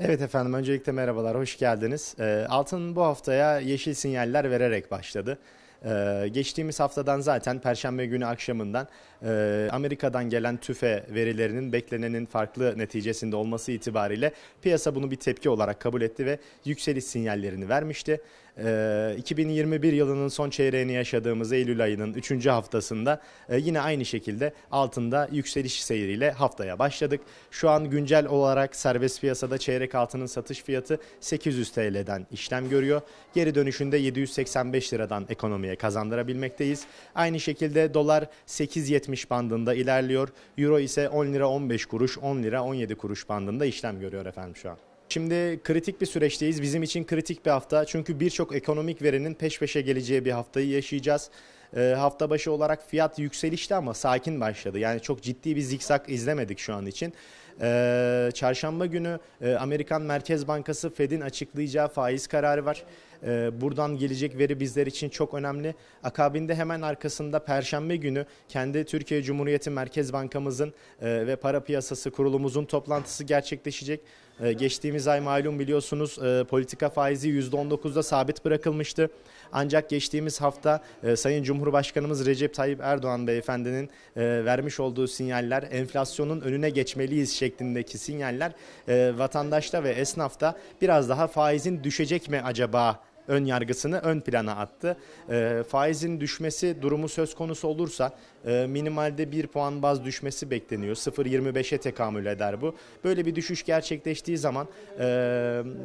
Evet efendim öncelikle merhabalar, hoş geldiniz. Ee, altın bu haftaya yeşil sinyaller vererek başladı. Ee, geçtiğimiz haftadan zaten Perşembe günü akşamından e, Amerika'dan gelen tüfe verilerinin beklenenin farklı neticesinde olması itibariyle piyasa bunu bir tepki olarak kabul etti ve yükseliş sinyallerini vermişti. 2021 ee, yılının son çeyreğini yaşadığımız Eylül ayının 3. haftasında e, yine aynı şekilde altında yükseliş seyriyle haftaya başladık. Şu an güncel olarak serbest piyasada çeyrek altının satış fiyatı 800 TL'den işlem görüyor. Geri dönüşünde 785 liradan ekonomiye kazandırabilmekteyiz. Aynı şekilde dolar 8.70 bandında ilerliyor. Euro ise 10 lira 15 kuruş, 10 lira 17 kuruş bandında işlem görüyor efendim şu an. Şimdi kritik bir süreçteyiz. Bizim için kritik bir hafta. Çünkü birçok ekonomik verinin peş peşe geleceği bir haftayı yaşayacağız. E, hafta başı olarak fiyat yükselişti ama sakin başladı. Yani çok ciddi bir zikzak izlemedik şu an için. Ee, çarşamba günü e, Amerikan Merkez Bankası Fed'in açıklayacağı faiz kararı var. Ee, buradan gelecek veri bizler için çok önemli. Akabinde hemen arkasında Perşembe günü kendi Türkiye Cumhuriyeti Merkez Bankamızın e, ve para piyasası kurulumuzun toplantısı gerçekleşecek. Ee, geçtiğimiz ay malum biliyorsunuz e, politika faizi %19'da sabit bırakılmıştı. Ancak geçtiğimiz hafta Sayın Cumhurbaşkanımız Recep Tayyip Erdoğan beyefendinin vermiş olduğu sinyaller enflasyonun önüne geçmeliyiz şeklinde şeklindeki sinyaller e, vatandaşta ve esnafta biraz daha faizin düşecek mi acaba ön yargısını ön plana attı. E, faizin düşmesi durumu söz konusu olursa e, minimalde 1 puan baz düşmesi bekleniyor. 0.25'e tekamül eder bu. Böyle bir düşüş gerçekleştiği zaman e,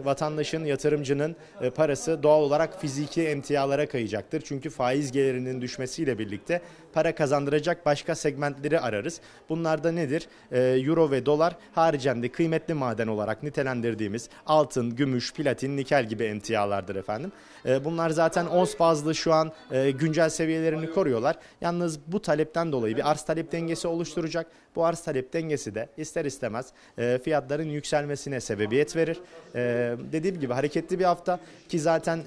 vatandaşın, yatırımcının e, parası doğal olarak fiziki emtialara kayacaktır. Çünkü faiz gelirinin düşmesiyle birlikte para kazandıracak başka segmentleri ararız. Bunlar da nedir? E, Euro ve dolar haricinde kıymetli maden olarak nitelendirdiğimiz altın, gümüş, platin, nikel gibi emtialardır efendim. Ee, bunlar zaten ons bazlı şu an e, güncel seviyelerini koruyorlar. Yalnız bu talepten dolayı bir arz talep dengesi oluşturacak. Bu arz talep dengesi de ister istemez e, fiyatların yükselmesine sebebiyet verir. E, dediğim gibi hareketli bir hafta ki zaten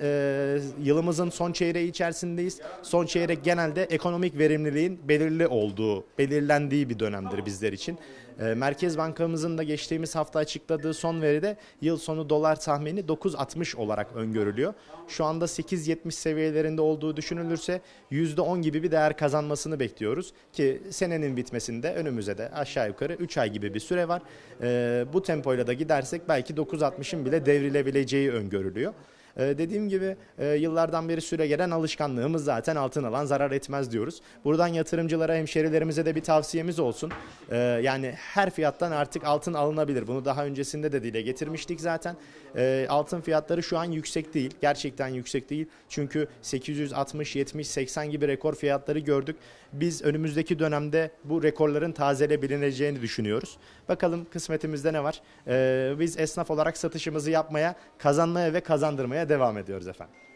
yılımızın son çeyreği içerisindeyiz. Son çeyrek genelde ekonomik verimliliğin belirli olduğu, belirlendiği bir dönemdir bizler için. Merkez Bankamızın da geçtiğimiz hafta açıkladığı son veride yıl sonu dolar tahmini 9.60 olarak öngörülüyor şu anda 8.70 seviyelerinde olduğu düşünülürse %10 gibi bir değer kazanmasını bekliyoruz. Ki senenin bitmesinde önümüze de aşağı yukarı 3 ay gibi bir süre var. E, bu tempoyla da gidersek belki 9.60'ın bile devrilebileceği öngörülüyor. Ee, dediğim gibi e, yıllardan beri süre gelen alışkanlığımız zaten altın alan zarar etmez diyoruz. Buradan yatırımcılara, hemşerilerimize de bir tavsiyemiz olsun. Ee, yani her fiyattan artık altın alınabilir. Bunu daha öncesinde de dile getirmiştik zaten. Ee, altın fiyatları şu an yüksek değil. Gerçekten yüksek değil. Çünkü 860, 70, 80 gibi rekor fiyatları gördük. Biz önümüzdeki dönemde bu rekorların tazele bilineceğini düşünüyoruz. Bakalım kısmetimizde ne var? biz esnaf olarak satışımızı yapmaya, kazanmaya ve kazandırmaya devam ediyoruz efendim.